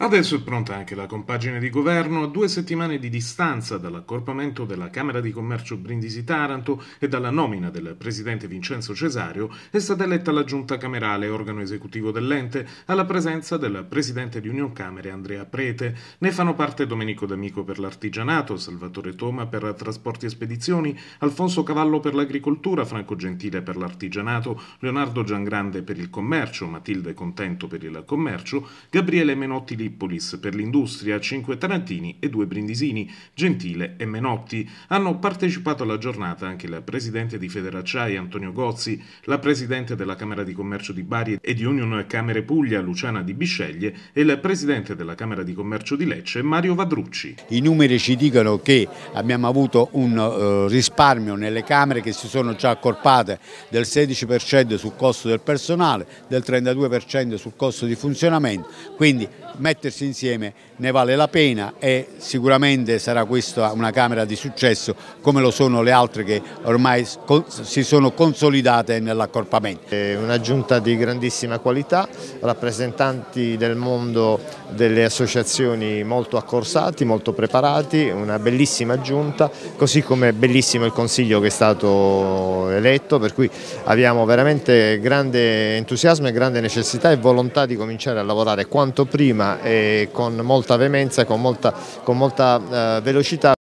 Adesso è pronta anche la compagine di governo a due settimane di distanza dall'accorpamento della Camera di Commercio Brindisi Taranto e dalla nomina del presidente Vincenzo Cesario è stata eletta la giunta camerale, organo esecutivo dell'ente, alla presenza del presidente di Union Camere Andrea Prete. Ne fanno parte Domenico D'Amico per l'artigianato, Salvatore Toma per trasporti e spedizioni, Alfonso Cavallo per l'agricoltura, Franco Gentile per l'artigianato, Leonardo Giangrande per il commercio, Matilde Contento per il commercio, Gabriele Menotti Filippolis, per l'industria 5 tarantini e 2 brindisini, Gentile e Menotti. Hanno partecipato alla giornata anche la presidente di Federacciai Antonio Gozzi, la presidente della Camera di Commercio di Bari e di Union Camere Puglia Luciana Di Bisceglie e il presidente della Camera di Commercio di Lecce Mario Vadrucci. I numeri ci dicono che abbiamo avuto un eh, risparmio nelle Camere che si sono già accorpate del 16% sul costo del personale, del 32% sul costo di funzionamento, quindi mettersi insieme ne vale la pena e sicuramente sarà questa una Camera di successo come lo sono le altre che ormai si sono consolidate nell'accorpamento. È una giunta di grandissima qualità, rappresentanti del mondo delle associazioni molto accorsati, molto preparati, una bellissima giunta, così come bellissimo il Consiglio che è stato eletto, per cui abbiamo veramente grande entusiasmo e grande necessità e volontà di cominciare a lavorare quanto prima con molta veemenza, con molta, con molta eh, velocità.